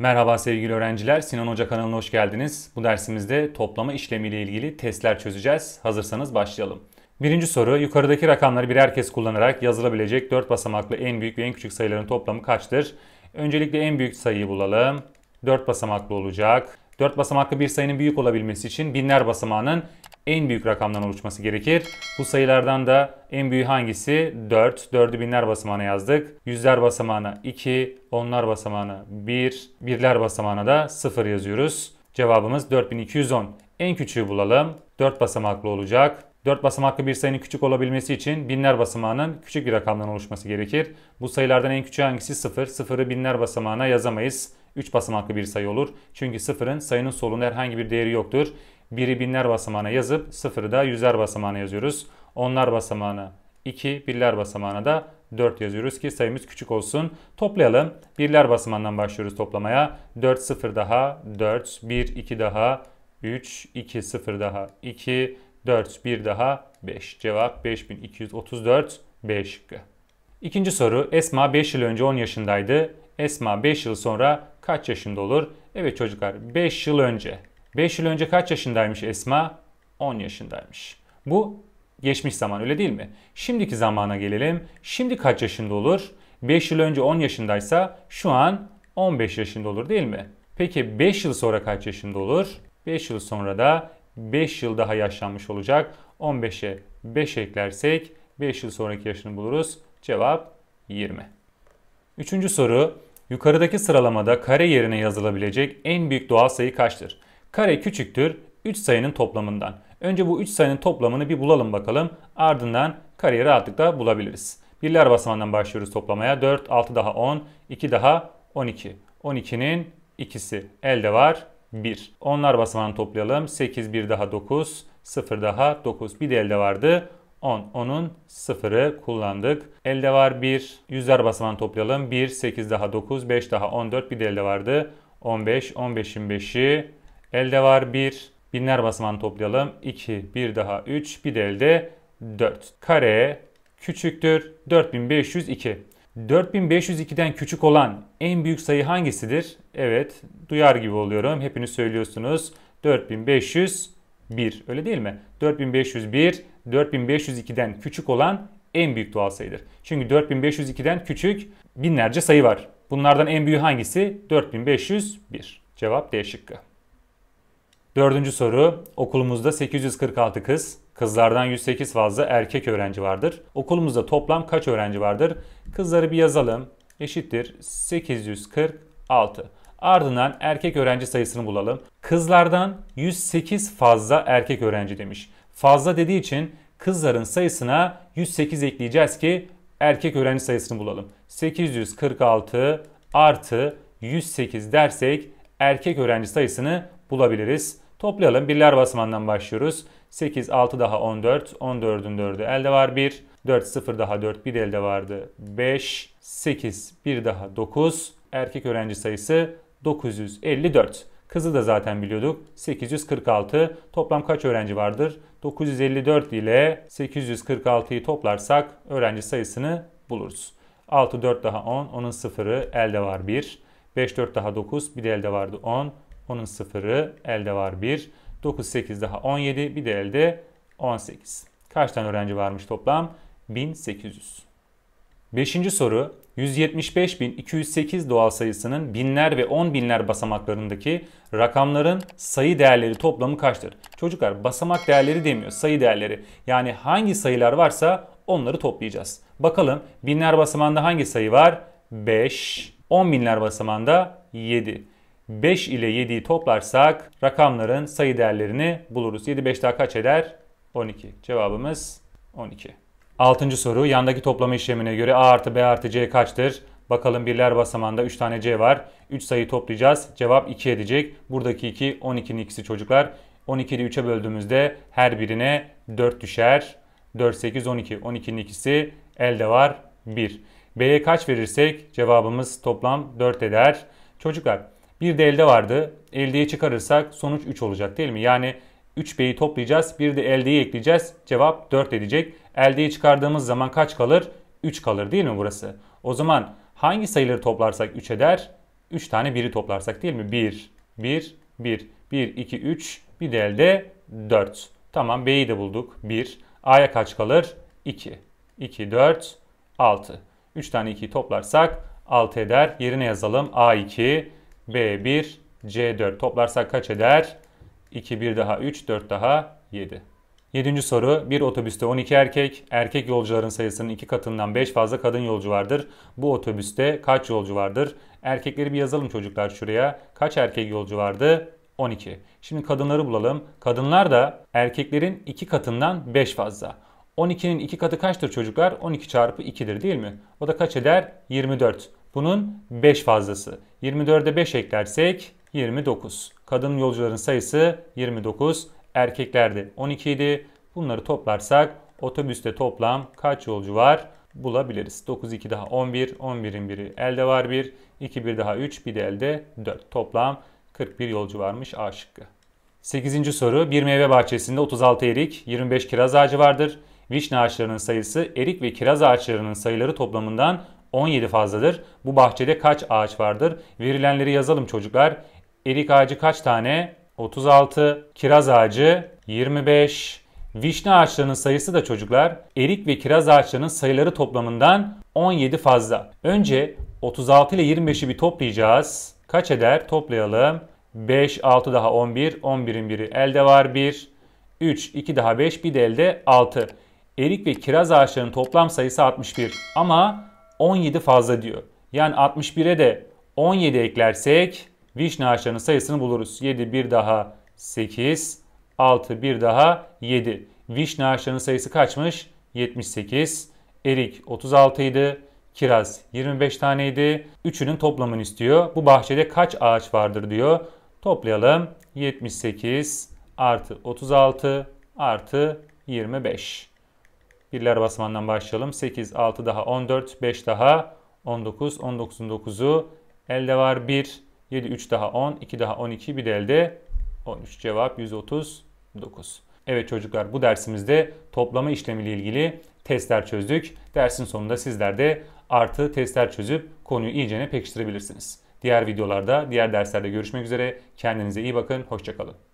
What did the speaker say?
Merhaba sevgili öğrenciler, Sinan Hoca kanalına hoş geldiniz. Bu dersimizde toplama işlemiyle ilgili testler çözeceğiz. Hazırsanız başlayalım. Birinci soru, yukarıdaki rakamları birer kez kullanarak yazılabilecek 4 basamaklı en büyük ve en küçük sayıların toplamı kaçtır? Öncelikle en büyük sayıyı bulalım. 4 basamaklı olacak. 4 basamaklı bir sayının büyük olabilmesi için binler basamağının en büyük rakamdan oluşması gerekir. Bu sayılardan da en büyük hangisi? 4. 4'ü binler basamağına yazdık. Yüzler basamağına 2, onlar basamağına 1, birler basamağına da 0 yazıyoruz. Cevabımız 4210. En küçüğü bulalım. 4 basamaklı olacak. 4 basamaklı bir sayının küçük olabilmesi için binler basamağının küçük bir rakamdan oluşması gerekir. Bu sayılardan en küçüğü hangisi? 0. 0'ı binler basamağına yazamayız. 3 basamaklı bir sayı olur. Çünkü sıfırın sayının solunda herhangi bir değeri yoktur. 1'i binler basamağına yazıp 0'ı da yüzler basamağına yazıyoruz. Onlar basamağına 2, birler basamağına da 4 yazıyoruz ki sayımız küçük olsun. Toplayalım. Birler basamağından başlıyoruz toplamaya. 4, 0 daha, 4, 1, 2 daha, 3, 2, 0 daha, 2, 4, 1 daha, 5. Cevap 5234, B İkinci soru. Esma 5 yıl önce 10 yaşındaydı. Esma 5 yıl sonra kaç yaşında olur? Evet çocuklar 5 yıl önce. 5 yıl önce kaç yaşındaymış Esma? 10 yaşındaymış. Bu geçmiş zaman öyle değil mi? Şimdiki zamana gelelim. Şimdi kaç yaşında olur? 5 yıl önce 10 yaşındaysa şu an 15 yaşında olur değil mi? Peki 5 yıl sonra kaç yaşında olur? 5 yıl sonra da 5 yıl daha yaşlanmış olacak. 15'e 5 eklersek 5 yıl sonraki yaşını buluruz. Cevap 20. Üçüncü soru Yukarıdaki sıralamada kare yerine yazılabilecek en büyük doğal sayı kaçtır? Kare küçüktür 3 sayının toplamından. Önce bu 3 sayının toplamını bir bulalım bakalım. Ardından kareyi rahatlıkla bulabiliriz. Birler basamağından başlıyoruz toplamaya. 4, 6 daha 10, 2 daha 12. 12'nin ikisi elde var 1. Onlar basamağını toplayalım. 8, 1 daha 9, 0 daha 9. Bir de elde vardı. 10. 10'un 0'ı kullandık. Elde var 1. Yüzler basamanı toplayalım. 1, 8 daha 9, 5 daha 14. Bir de elde vardı. 15, 15'in 5'i. Elde var 1. Binler basamanı toplayalım. 2, 1 daha 3. Bir de elde 4. Kare küçüktür. 4502. 4502'den küçük olan en büyük sayı hangisidir? Evet, duyar gibi oluyorum. Hepiniz söylüyorsunuz. 4.500 1. Öyle değil mi? 4501 4502'den küçük olan en büyük doğal sayıdır. Çünkü 4502'den küçük binlerce sayı var. Bunlardan en büyüğü hangisi? 4501. Cevap D şıkkı. Dördüncü soru. Okulumuzda 846 kız, kızlardan 108 fazla erkek öğrenci vardır. Okulumuzda toplam kaç öğrenci vardır? Kızları bir yazalım. Eşittir 846. Ardından erkek öğrenci sayısını bulalım. Kızlardan 108 fazla erkek öğrenci demiş. Fazla dediği için kızların sayısına 108 ekleyeceğiz ki erkek öğrenci sayısını bulalım. 846 artı 108 dersek erkek öğrenci sayısını bulabiliriz. Toplayalım. Birler basamandan başlıyoruz. 8, 6 daha 14. 14'ün 4'ü elde var 1. 4, 0 daha 4. 1 elde vardı 5. 8, 1 daha 9. Erkek öğrenci sayısı 954. Kızı da zaten biliyorduk. 846. Toplam kaç öğrenci vardır? 954 ile 846'yı toplarsak öğrenci sayısını buluruz. 6 4 daha 10. Onun sıfırı elde var 1. 5 4 daha 9. Bir de elde vardı 10. Onun sıfırı elde var 1. 9 8 daha 17. Bir de elde 18. Kaç tane öğrenci varmış toplam? 1800. Beşinci soru 175.208 doğal sayısının binler ve on binler basamaklarındaki rakamların sayı değerleri toplamı kaçtır? Çocuklar basamak değerleri demiyor sayı değerleri. Yani hangi sayılar varsa onları toplayacağız. Bakalım binler basamağında hangi sayı var? 5. On binler basamağında 7. 5 ile 7'yi toplarsak rakamların sayı değerlerini buluruz. 7 5 daha kaç eder? 12. Cevabımız 12. Altıncı soru yandaki toplama işlemine göre A artı B artı C kaçtır? Bakalım birler basamağında 3 tane C var. 3 sayı toplayacağız. Cevap 2 edecek. Buradaki 2 12'nin ikisi çocuklar. 12'yi de 3'e böldüğümüzde her birine 4 düşer. 4, 8, 12. 12'nin ikisi elde var 1. B'ye kaç verirsek cevabımız toplam 4 eder. Çocuklar bir de elde vardı. Eldeyi çıkarırsak sonuç 3 olacak değil mi? Yani 3B'yi toplayacağız. Bir de eldeyi ekleyeceğiz. Cevap 4 edecek. Eldeyi çıkardığımız zaman kaç kalır? 3 kalır değil mi burası? O zaman hangi sayıları toplarsak 3 eder? 3 tane 1'i toplarsak değil mi? 1, 1, 1, 1, 2, 3, bir de elde 4. Tamam B'yi de bulduk. 1. A'ya kaç kalır? 2. 2, 4, 6. 3 tane 2'yi toplarsak 6 eder. Yerine yazalım. A2, B1, C4. Toplarsak kaç eder? 2, 1 daha 3, 4 daha 7. Yedinci soru. Bir otobüste 12 erkek, erkek yolcuların sayısının 2 katından 5 fazla kadın yolcu vardır. Bu otobüste kaç yolcu vardır? Erkekleri bir yazalım çocuklar şuraya. Kaç erkek yolcu vardı? 12. Şimdi kadınları bulalım. Kadınlar da erkeklerin 2 katından 5 fazla. 12'nin 2 katı kaçtır çocuklar? 12 çarpı 2'dir değil mi? O da kaç eder? 24. Bunun 5 fazlası. 24'e 5 eklersek 29. Kadın yolcuların sayısı 29 erkeklerde 12 idi. Bunları toplarsak otobüste toplam kaç yolcu var bulabiliriz. 9, 2 daha 11, 11'in biri elde var 1, 2, 1 daha 3, bir de elde 4. Toplam 41 yolcu varmış A şıkkı. 8. soru. Bir meyve bahçesinde 36 erik, 25 kiraz ağacı vardır. Vişne ağaçlarının sayısı erik ve kiraz ağaçlarının sayıları toplamından 17 fazladır. Bu bahçede kaç ağaç vardır? Verilenleri yazalım çocuklar. Erik ağacı kaç tane? 36, kiraz ağacı 25. Vişne ağaçlarının sayısı da çocuklar erik ve kiraz ağaçlarının sayıları toplamından 17 fazla. Önce 36 ile 25'i bir toplayacağız. Kaç eder? Toplayalım. 5, 6 daha 11. 11'in biri elde var 1. 3, 2 daha 5 bir de elde 6. Erik ve kiraz ağaçlarının toplam sayısı 61 ama 17 fazla diyor. Yani 61'e de 17 eklersek vişne ağaçlarının sayısını buluruz. 7 bir daha 8, 6 bir daha 7. Vişne ağaçlarının sayısı kaçmış? 78. Erik 36 idi. Kiraz 25 taneydi. Üçünün toplamını istiyor. Bu bahçede kaç ağaç vardır diyor. Toplayalım. 78 artı 36 artı 25. Birler basamağından başlayalım. 8, 6 daha 14, 5 daha 19, 19'un 9'u elde var 1. 7, 3 daha 10, 2 daha 12, bir de elde 13. Cevap 139. Evet çocuklar bu dersimizde toplama işlemiyle ilgili testler çözdük. Dersin sonunda sizler de artı testler çözüp konuyu iyicene pekiştirebilirsiniz. Diğer videolarda, diğer derslerde görüşmek üzere. Kendinize iyi bakın, hoşçakalın.